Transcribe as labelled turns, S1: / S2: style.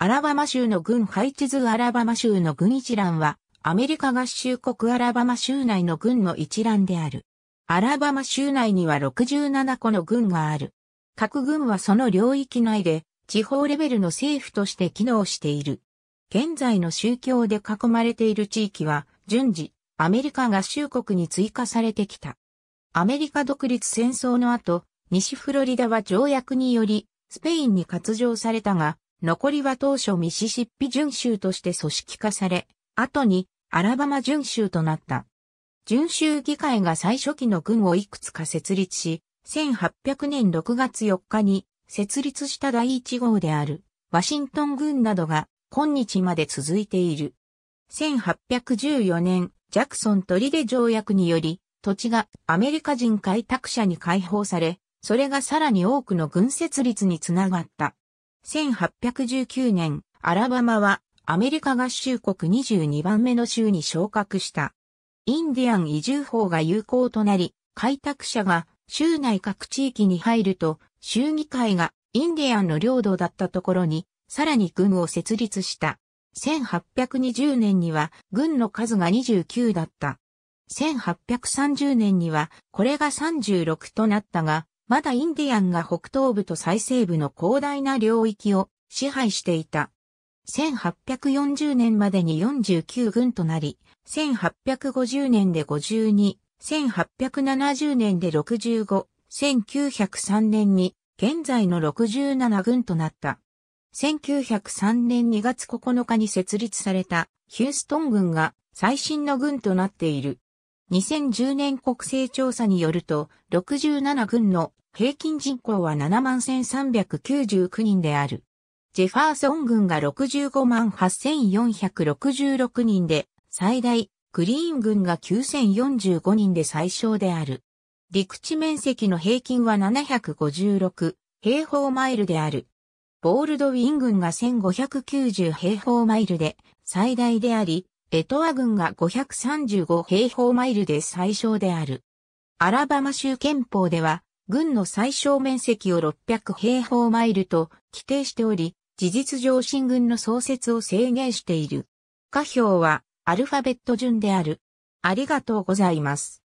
S1: アラバマ州の軍配置図アラバマ州の軍一覧は、アメリカ合衆国アラバマ州内の軍の一覧である。アラバマ州内には67個の軍がある。各軍はその領域内で、地方レベルの政府として機能している。現在の宗教で囲まれている地域は、順次、アメリカ合衆国に追加されてきた。アメリカ独立戦争の後、西フロリダは条約により、スペインに割譲されたが、残りは当初ミシシッピ準州として組織化され、後にアラバマ準州となった。準州議会が最初期の軍をいくつか設立し、1800年6月4日に設立した第1号であるワシントン軍などが今日まで続いている。1814年、ジャクソントリデ条約により、土地がアメリカ人開拓者に解放され、それがさらに多くの軍設立につながった。1819年、アラバマはアメリカ合衆国22番目の州に昇格した。インディアン移住法が有効となり、開拓者が州内各地域に入ると、州議会がインディアンの領土だったところに、さらに軍を設立した。1820年には軍の数が29だった。1830年にはこれが36となったが、まだインディアンが北東部と最西部の広大な領域を支配していた。1840年までに49軍となり、1850年で52、1870年で65、1903年に現在の67軍となった。1903年2月9日に設立されたヒューストン軍が最新の軍となっている。2010年国勢調査によると、67軍の平均人口は7万1399人である。ジェファーソン軍が65万8466人で最大、グリーン軍が9045人で最小である。陸地面積の平均は756平方マイルである。ボールドウィン軍が1590平方マイルで最大であり、エトア郡が535平方マイルで最小である。アラバマ州憲法では、郡の最小面積を600平方マイルと規定しており、事実上新軍の創設を制限している。下表はアルファベット順である。ありがとうございます。